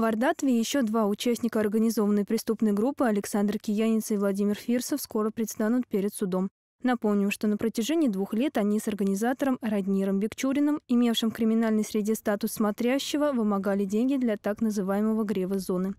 В Ордатве еще два участника организованной преступной группы Александр Киянец и Владимир Фирсов скоро предстанут перед судом. Напомним, что на протяжении двух лет они с организатором Радниром Бекчуриным, имевшим в криминальной среде статус смотрящего, вымогали деньги для так называемого грева зоны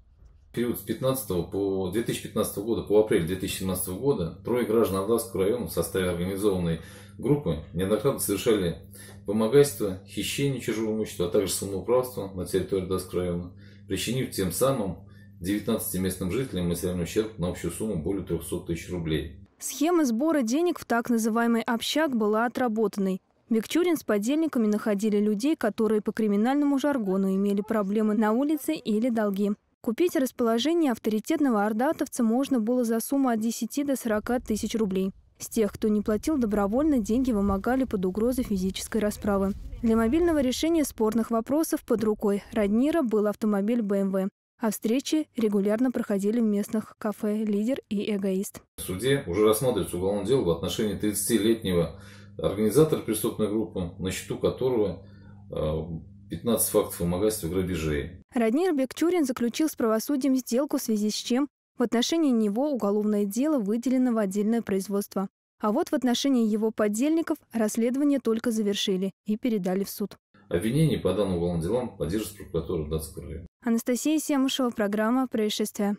период с 15 по 2015 года по апрель 2017 года трое граждан Ардавского района в составе организованной группы неоднократно совершали помогательство, хищение чужого имущества, а также самоуправство на территории Ардавского района, причинив тем самым 19 местным жителям материальный ущерб на общую сумму более 300 тысяч рублей. Схема сбора денег в так называемый «общак» была отработанной. Бекчурин с подельниками находили людей, которые по криминальному жаргону имели проблемы на улице или долги. Купить расположение авторитетного ордатовца можно было за сумму от 10 до 40 тысяч рублей. С тех, кто не платил добровольно, деньги вымогали под угрозой физической расправы. Для мобильного решения спорных вопросов под рукой Раднира был автомобиль BMW, эм а встречи регулярно проходили в местных кафе «Лидер» и «Эгоист». В суде уже рассматривается уголовное дело в отношении 30-летнего организатора преступной группы, на счету которого э, 15 фактов вымогательства и грабежей. Раднир Бекчурин заключил с правосудием сделку, в связи с чем в отношении него уголовное дело выделено в отдельное производство. А вот в отношении его подельников расследование только завершили и передали в суд. Обвинение по данным уголовным делам поддерживает прокуратура Датского Анастасия Семушева, программа «Происшествия».